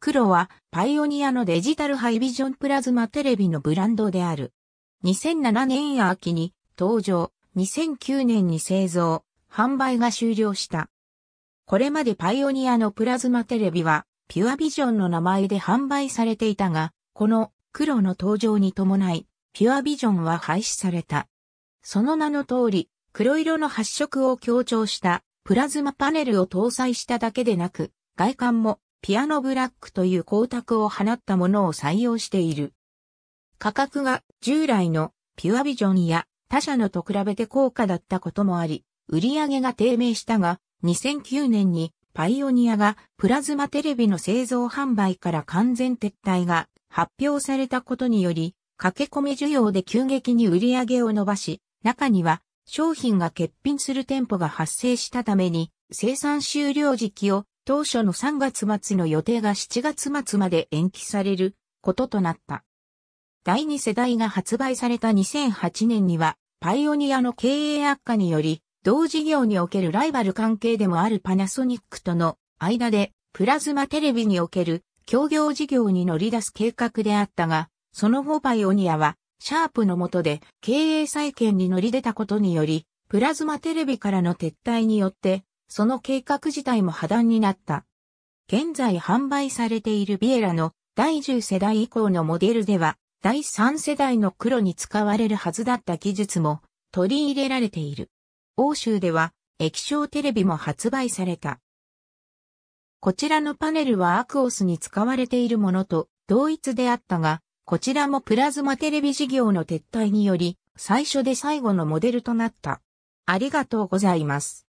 黒はパイオニアのデジタルハイビジョンプラズマテレビのブランドである。2007年秋に登場、2009年に製造、販売が終了した。これまでパイオニアのプラズマテレビはピュアビジョンの名前で販売されていたが、この黒の登場に伴い、ピュアビジョンは廃止された。その名の通り、黒色の発色を強調したプラズマパネルを搭載しただけでなく、外観もピアノブラックという光沢を放ったものを採用している。価格が従来のピュアビジョンや他社のと比べて高価だったこともあり、売り上げが低迷したが、2009年にパイオニアがプラズマテレビの製造販売から完全撤退が発表されたことにより、駆け込み需要で急激に売り上げを伸ばし、中には商品が欠品する店舗が発生したために生産終了時期を当初の3月末の予定が7月末まで延期されることとなった。第2世代が発売された2008年には、パイオニアの経営悪化により、同事業におけるライバル関係でもあるパナソニックとの間で、プラズマテレビにおける協業事業に乗り出す計画であったが、その後パイオニアは、シャープの下で経営再建に乗り出たことにより、プラズマテレビからの撤退によって、その計画自体も破談になった。現在販売されているビエラの第10世代以降のモデルでは、第3世代の黒に使われるはずだった技術も取り入れられている。欧州では液晶テレビも発売された。こちらのパネルはアクオスに使われているものと同一であったが、こちらもプラズマテレビ事業の撤退により、最初で最後のモデルとなった。ありがとうございます。